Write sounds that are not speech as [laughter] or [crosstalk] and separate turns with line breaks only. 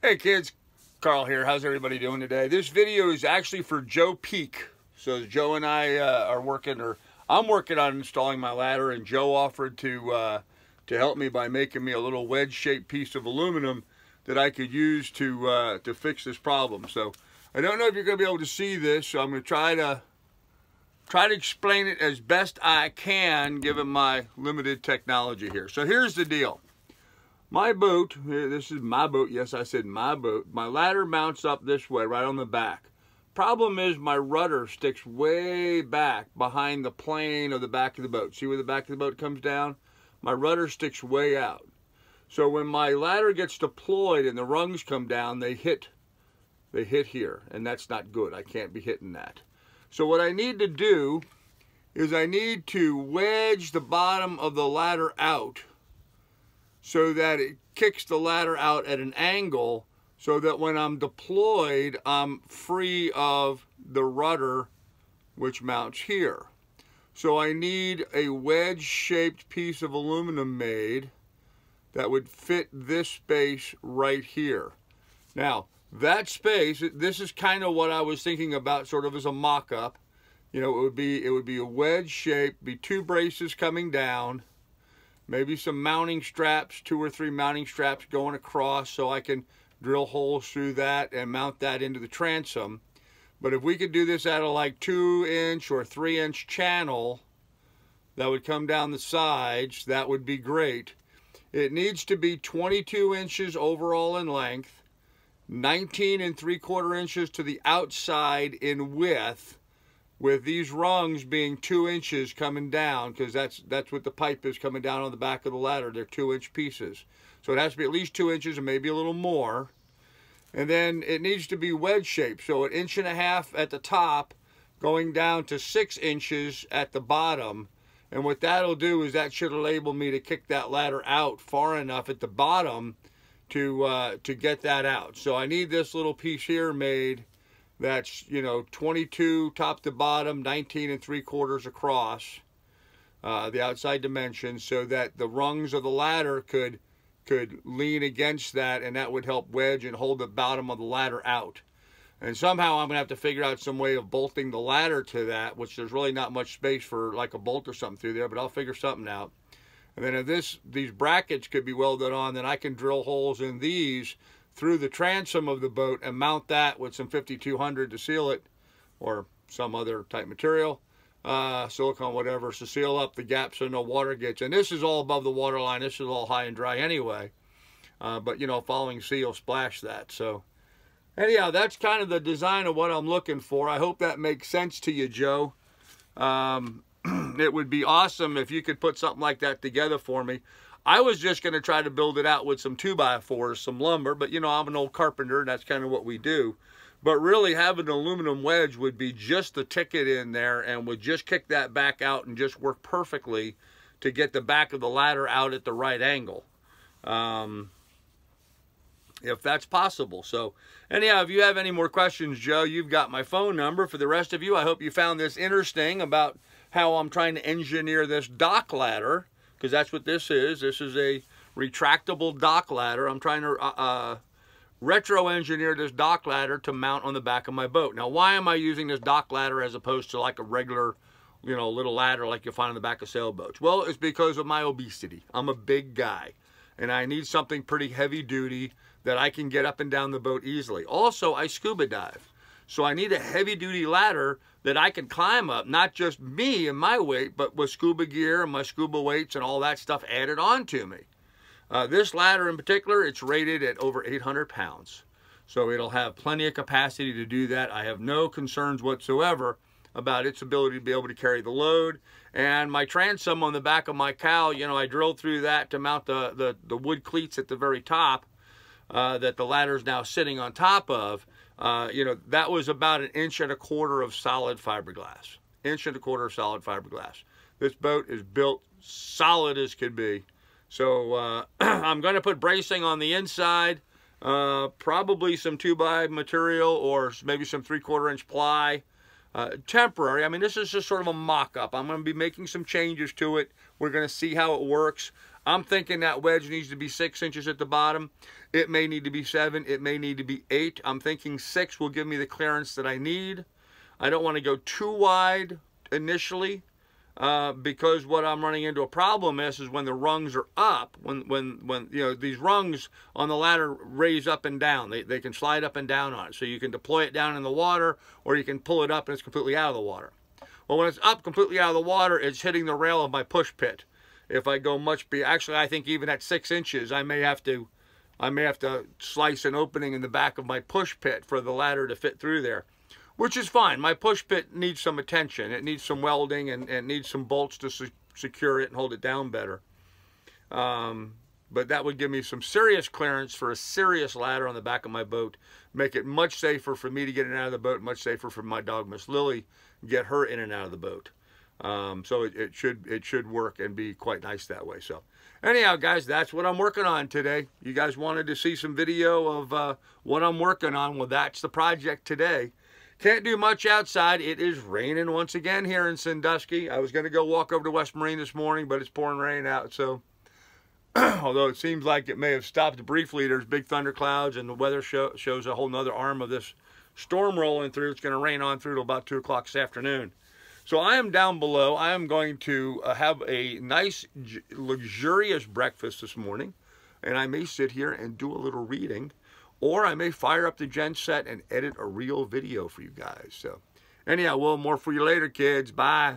Hey kids, Carl here. How's everybody doing today? This video is actually for Joe Peak. So Joe and I uh, are working, or I'm working on installing my ladder, and Joe offered to uh, to help me by making me a little wedge-shaped piece of aluminum that I could use to uh, to fix this problem. So I don't know if you're going to be able to see this, so I'm going to try to try to explain it as best I can, given my limited technology here. So here's the deal. My boat, eh, this is my boat, yes, I said my boat, my ladder mounts up this way, right on the back. Problem is my rudder sticks way back behind the plane of the back of the boat. See where the back of the boat comes down? My rudder sticks way out. So when my ladder gets deployed and the rungs come down, they hit, they hit here, and that's not good. I can't be hitting that. So what I need to do is I need to wedge the bottom of the ladder out so that it kicks the ladder out at an angle so that when I'm deployed, I'm free of the rudder which mounts here. So I need a wedge-shaped piece of aluminum made that would fit this space right here. Now, that space, this is kind of what I was thinking about sort of as a mock-up. You know, it would be it would be a wedge shape, be two braces coming down, maybe some mounting straps, two or three mounting straps going across so I can drill holes through that and mount that into the transom. But if we could do this out of like two inch or three inch channel that would come down the sides, that would be great. It needs to be 22 inches overall in length, 19 and three quarter inches to the outside in width, with these rungs being two inches coming down because that's that's what the pipe is coming down on the back of the ladder they're two inch pieces so it has to be at least two inches and maybe a little more and then it needs to be wedge shaped so an inch and a half at the top going down to six inches at the bottom and what that'll do is that should enable me to kick that ladder out far enough at the bottom to uh, to get that out so I need this little piece here made that's, you know, 22 top to bottom, 19 and three quarters across uh, the outside dimension so that the rungs of the ladder could could lean against that and that would help wedge and hold the bottom of the ladder out. And somehow I'm going to have to figure out some way of bolting the ladder to that, which there's really not much space for like a bolt or something through there, but I'll figure something out. And then if this, these brackets could be welded on, then I can drill holes in these through the transom of the boat and mount that with some 5200 to seal it or some other type material, uh, silicone, whatever, to seal up the gap so no water gets. And this is all above the water line. This is all high and dry anyway. Uh, but, you know, following sea will splash that. So, anyhow, that's kind of the design of what I'm looking for. I hope that makes sense to you, Joe. Um, [clears throat] it would be awesome if you could put something like that together for me. I was just going to try to build it out with some 2 by 4s some lumber, but you know, I'm an old carpenter and that's kind of what we do. But really having an aluminum wedge would be just the ticket in there and would just kick that back out and just work perfectly to get the back of the ladder out at the right angle. Um, if that's possible. So anyhow, if you have any more questions, Joe, you've got my phone number. For the rest of you, I hope you found this interesting about how I'm trying to engineer this dock ladder because that's what this is. This is a retractable dock ladder. I'm trying to uh, uh, retro engineer this dock ladder to mount on the back of my boat. Now, why am I using this dock ladder as opposed to like a regular, you know, little ladder like you find on the back of sailboats? Well, it's because of my obesity. I'm a big guy and I need something pretty heavy duty that I can get up and down the boat easily. Also, I scuba dive. So I need a heavy duty ladder that I can climb up, not just me and my weight, but with scuba gear and my scuba weights and all that stuff added on to me. Uh, this ladder in particular, it's rated at over 800 pounds. So it'll have plenty of capacity to do that. I have no concerns whatsoever about its ability to be able to carry the load. And my transom on the back of my cow, you know, I drilled through that to mount the, the, the wood cleats at the very top uh, that the ladder is now sitting on top of. Uh, you know, that was about an inch and a quarter of solid fiberglass. Inch and a quarter of solid fiberglass. This boat is built solid as could be. So uh, [clears throat] I'm going to put bracing on the inside. Uh, probably some 2 by material or maybe some 3 quarter inch ply. Uh, temporary. I mean, this is just sort of a mock-up. I'm going to be making some changes to it. We're going to see how it works. I'm thinking that wedge needs to be six inches at the bottom. It may need to be seven. It may need to be eight. I'm thinking six will give me the clearance that I need. I don't want to go too wide initially uh, because what I'm running into a problem is is when the rungs are up, when when when you know these rungs on the ladder raise up and down, they they can slide up and down on it. So you can deploy it down in the water, or you can pull it up and it's completely out of the water. Well, when it's up completely out of the water, it's hitting the rail of my push pit if I go much be actually I think even at six inches I may have to I may have to slice an opening in the back of my push pit for the ladder to fit through there which is fine my push pit needs some attention it needs some welding and it needs some bolts to se secure it and hold it down better um, but that would give me some serious clearance for a serious ladder on the back of my boat make it much safer for me to get in and out of the boat much safer for my dog Miss Lily get her in and out of the boat um, so it, it, should it should work and be quite nice that way. So anyhow, guys, that's what I'm working on today. You guys wanted to see some video of uh, what I'm working on. Well, that's the project today. Can't do much outside. It is raining once again here in Sandusky. I was going to go walk over to West Marine this morning, but it's pouring rain out. So [clears throat] although it seems like it may have stopped briefly, there's big thunderclouds and the weather show, shows a whole nother arm of this storm rolling through. It's going to rain on through till about 2 o'clock this afternoon. So I am down below. I am going to uh, have a nice, luxurious breakfast this morning, and I may sit here and do a little reading, or I may fire up the gen set and edit a real video for you guys. So anyhow, well, more for you later, kids. Bye.